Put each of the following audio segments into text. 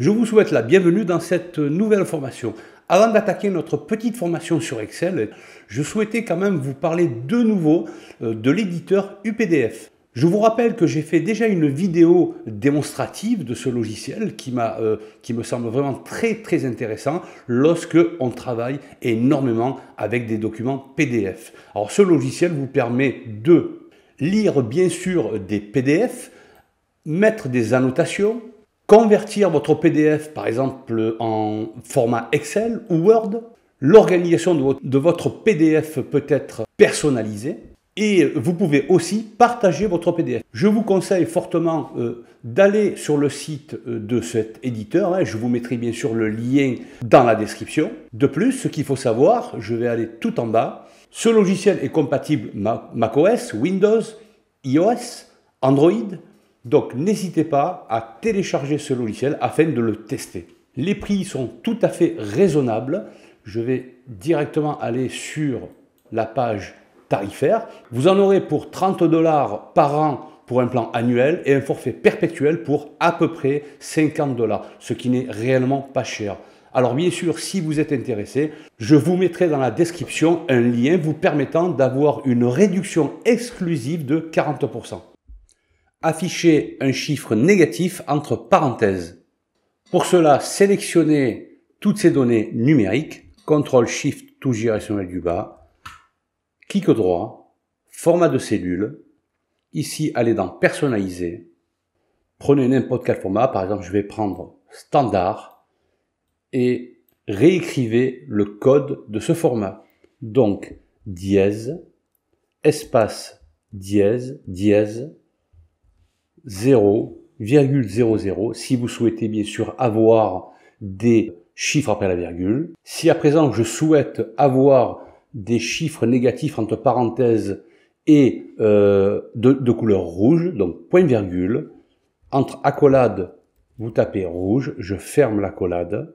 Je vous souhaite la bienvenue dans cette nouvelle formation. Avant d'attaquer notre petite formation sur Excel, je souhaitais quand même vous parler de nouveau euh, de l'éditeur UPDF. Je vous rappelle que j'ai fait déjà une vidéo démonstrative de ce logiciel qui, euh, qui me semble vraiment très très intéressant lorsque on travaille énormément avec des documents PDF. Alors ce logiciel vous permet de lire bien sûr des PDF, mettre des annotations, convertir votre PDF par exemple en format Excel ou Word, l'organisation de votre PDF peut être personnalisée et vous pouvez aussi partager votre PDF. Je vous conseille fortement euh, d'aller sur le site euh, de cet éditeur, hein. je vous mettrai bien sûr le lien dans la description. De plus, ce qu'il faut savoir, je vais aller tout en bas, ce logiciel est compatible macOS, Windows, iOS, Android, donc n'hésitez pas à télécharger ce logiciel afin de le tester. Les prix sont tout à fait raisonnables. Je vais directement aller sur la page tarifaire. Vous en aurez pour 30 dollars par an pour un plan annuel et un forfait perpétuel pour à peu près 50 dollars, ce qui n'est réellement pas cher. Alors bien sûr, si vous êtes intéressé, je vous mettrai dans la description un lien vous permettant d'avoir une réduction exclusive de 40% afficher un chiffre négatif entre parenthèses. Pour cela, sélectionnez toutes ces données numériques, CTRL SHIFT tout directionnel du bas, Clique droit, format de cellule, ici allez dans personnaliser, prenez n'importe quel format, par exemple je vais prendre standard et réécrivez le code de ce format. Donc dièse, espace dièse, dièse, 0,00 si vous souhaitez bien sûr avoir des chiffres après la virgule. Si à présent je souhaite avoir des chiffres négatifs entre parenthèses et euh, de, couleur rouge, donc point virgule, entre accolade vous tapez rouge, je ferme l'accolade.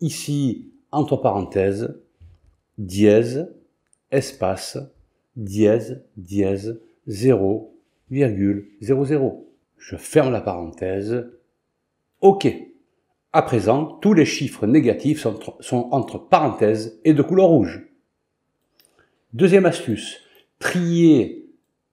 Ici, entre parenthèses, dièse, espace, dièse, dièse, 0, je ferme la parenthèse. OK. À présent, tous les chiffres négatifs sont entre, parenthèses et de couleur rouge. Deuxième astuce, trier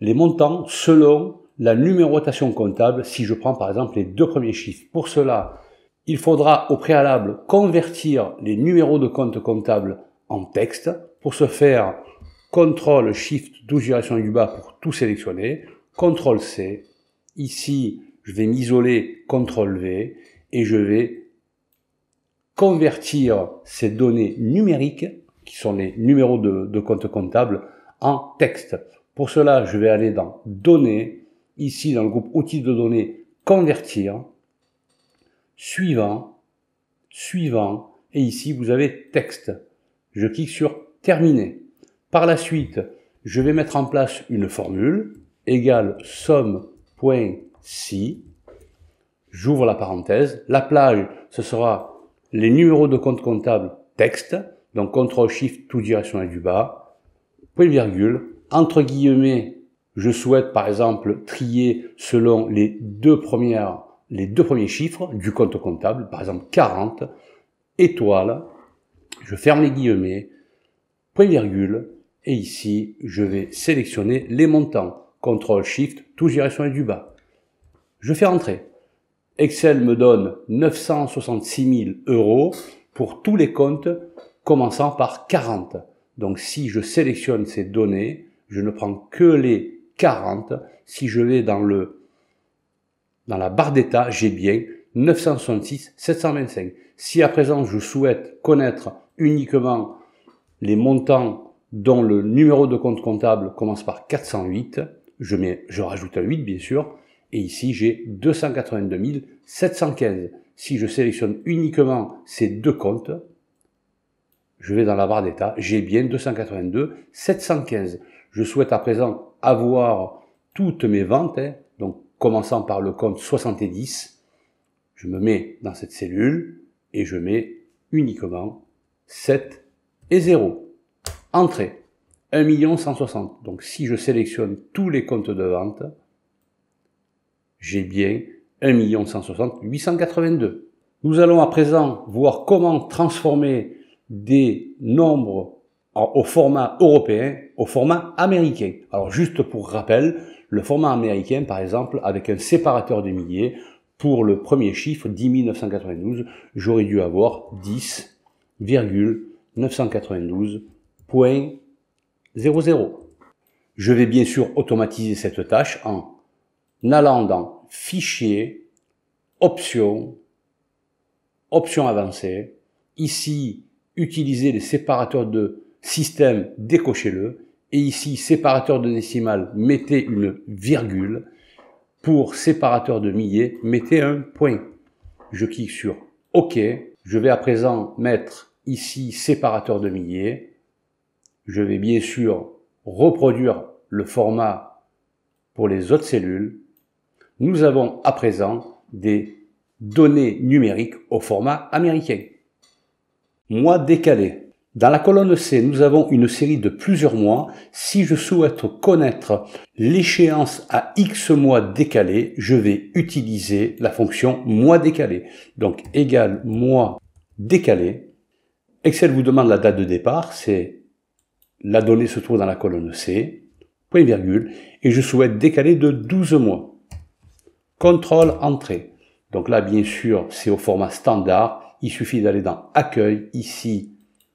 les montants selon la numérotation comptable si je prends par exemple les deux premiers chiffres. Pour cela, il faudra au préalable convertir les numéros de compte comptable en texte. Pour ce faire, CTRL SHIFT 12 et du bas pour tout sélectionner. CTRL-C. Ici, je vais m'isoler, CTRL-V, et je vais convertir ces données numériques, qui sont les numéros de, compte comptable, en texte. Pour cela, je vais aller dans Données, ici dans le groupe Outils de données, Convertir, Suivant, Suivant, et ici vous avez Texte. Je clique sur Terminer. Par la suite, je vais mettre en place une formule égale somme j'ouvre la parenthèse, la plage, ce sera les numéros de compte comptable texte, donc contrôle SHIFT tout directionnel du bas, point virgule, entre guillemets, je souhaite par exemple trier selon les deux premières les deux premiers chiffres du compte comptable, par exemple 40, étoile, je ferme les guillemets, point virgule, et ici, je vais sélectionner les montants. CTRL SHIFT, tout géré sur du bas. Je fais rentrer. Excel me donne 966 000 euros pour tous les comptes commençant par 40. Donc si je sélectionne ces données, je ne prends que les 40. Si je vais dans le dans la barre d'état, j'ai bien 966 725. Si à présent je souhaite connaître uniquement les montants dont le numéro de compte comptable commence par 408, je, mets, je rajoute un 8 bien sûr, et ici j'ai 282 715. Si je sélectionne uniquement ces deux comptes, je vais dans la barre d'état, j'ai bien 282 715. Je souhaite à présent avoir toutes mes ventes, hein. donc commençant par le compte 70, je me mets dans cette cellule et je mets uniquement 7 et 0. Entrée. 1 160. Donc si je sélectionne tous les comptes de vente, j'ai bien 1 160 882. Nous allons à présent voir comment transformer des nombres au format européen, au format américain. Alors juste pour rappel, le format américain, par exemple, avec un séparateur de milliers, pour le premier chiffre, 10 992, j'aurais dû avoir 10,992, 00. Je vais bien sûr automatiser cette tâche en allant dans Fichier, Options, Options avancées. Ici, utiliser les séparateurs de système, décochez-le. Et ici, séparateur de décimal, mettez une virgule. Pour séparateur de milliers, mettez un point. Je clique sur OK. Je vais à présent mettre ici séparateur de milliers je vais bien sûr reproduire le format pour les autres cellules. Nous avons à présent des données numériques au format américain. Mois décalé. Dans la colonne C, nous avons une série de plusieurs mois. Si je souhaite connaître l'échéance à x mois décalé, je vais utiliser la fonction mois décalé. Donc égale mois décalé. Excel vous demande la date de départ, c'est la donnée se trouve dans la colonne C, point virgule, et je souhaite décaler de 12 mois. Contrôle entrée. Donc là, bien sûr, c'est au format standard. Il suffit d'aller dans Accueil, ici,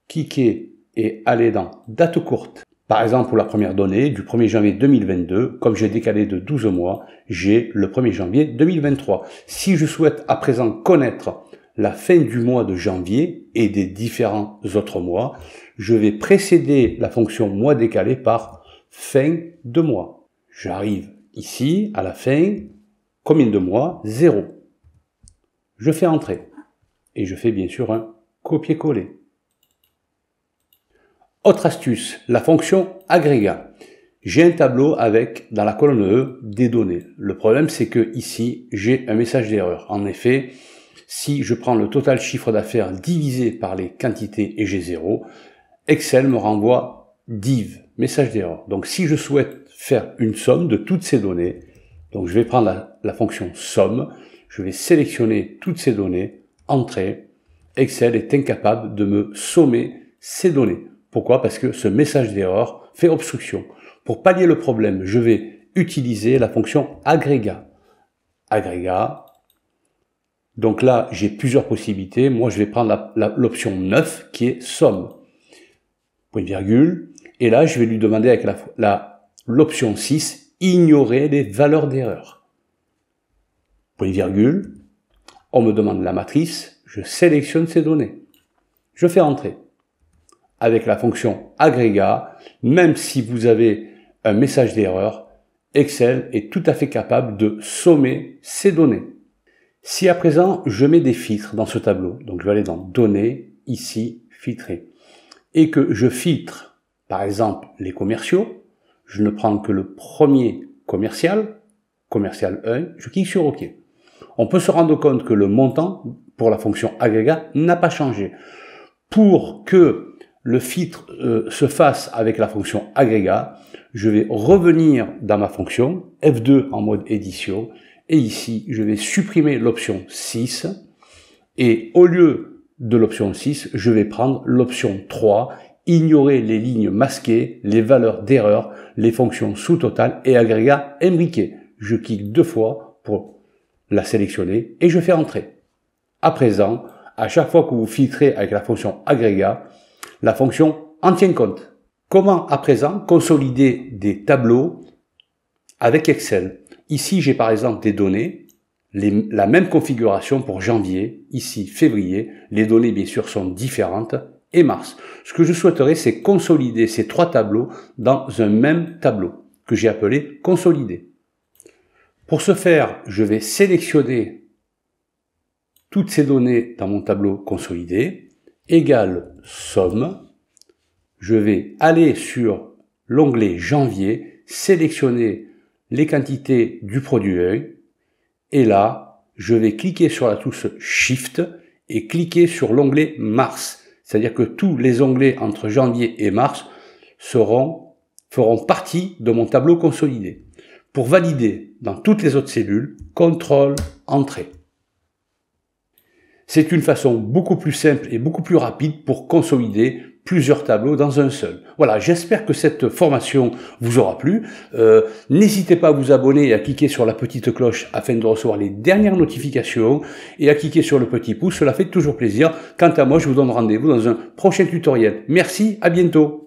cliquer et aller dans Date courte. Par exemple, pour la première donnée, du 1er janvier 2022, comme j'ai décalé de 12 mois, j'ai le 1er janvier 2023. Si je souhaite à présent connaître la fin du mois de janvier et des différents autres mois, je vais précéder la fonction mois décalé par fin de mois. J'arrive ici à la fin, combien de mois 0. Je fais entrer et je fais bien sûr un copier-coller. Autre astuce, la fonction agrégat. J'ai un tableau avec, dans la colonne E, des données. Le problème, c'est que ici, j'ai un message d'erreur. En effet, si je prends le total chiffre d'affaires divisé par les quantités et j'ai 0, Excel me renvoie div, message d'erreur. Donc si je souhaite faire une somme de toutes ces données, donc je vais prendre la, fonction somme, je vais sélectionner toutes ces données, entrée, Excel est incapable de me sommer ces données. Pourquoi Parce que ce message d'erreur fait obstruction. Pour pallier le problème, je vais utiliser la fonction agrégat. Agrégat, donc là, j'ai plusieurs possibilités. Moi, je vais prendre l'option 9 qui est somme. Point virgule. Et là, je vais lui demander avec l'option la, 6, ignorer les valeurs d'erreur. Point virgule. On me demande la matrice. Je sélectionne ces données. Je fais entrer. Avec la fonction agrégat, même si vous avez un message d'erreur, Excel est tout à fait capable de sommer ces données. Si à présent, je mets des filtres dans ce tableau, donc je vais aller dans Données, ici, Filtrer, et que je filtre, par exemple, les commerciaux, je ne prends que le premier commercial, commercial 1, je clique sur OK. On peut se rendre compte que le montant pour la fonction agrégat n'a pas changé. Pour que le filtre euh, se fasse avec la fonction agrégat, je vais revenir dans ma fonction F2 en mode édition et ici, je vais supprimer l'option 6. Et au lieu de l'option 6, je vais prendre l'option 3, ignorer les lignes masquées, les valeurs d'erreur, les fonctions sous totales et agrégats imbriqués. Je clique deux fois pour la sélectionner et je fais entrer. À présent, à chaque fois que vous filtrez avec la fonction agrégat, la fonction en tient compte. Comment à présent consolider des tableaux avec Excel Ici, j'ai par exemple des données, la même configuration pour janvier, ici février. Les données, bien sûr, sont différentes et mars. Ce que je souhaiterais, c'est consolider ces trois tableaux dans un même tableau que j'ai appelé consolider. Pour ce faire, je vais sélectionner toutes ces données dans mon tableau consolidé, égale somme. Je vais aller sur l'onglet janvier, sélectionner les quantités du produit et là, je vais cliquer sur la touche Shift et cliquer sur l'onglet Mars. C'est-à-dire que tous les onglets entre janvier et mars seront, feront partie de mon tableau consolidé. Pour valider dans toutes les autres cellules, contrôle, entrée. C'est une façon beaucoup plus simple et beaucoup plus rapide pour consolider plusieurs tableaux dans un seul. Voilà, j'espère que cette formation vous aura plu. Euh, n'hésitez pas à vous abonner et à cliquer sur la petite cloche afin de recevoir les dernières notifications et à cliquer sur le petit pouce, cela fait toujours plaisir. Quant à moi, je vous donne rendez-vous dans un prochain tutoriel. Merci, à bientôt.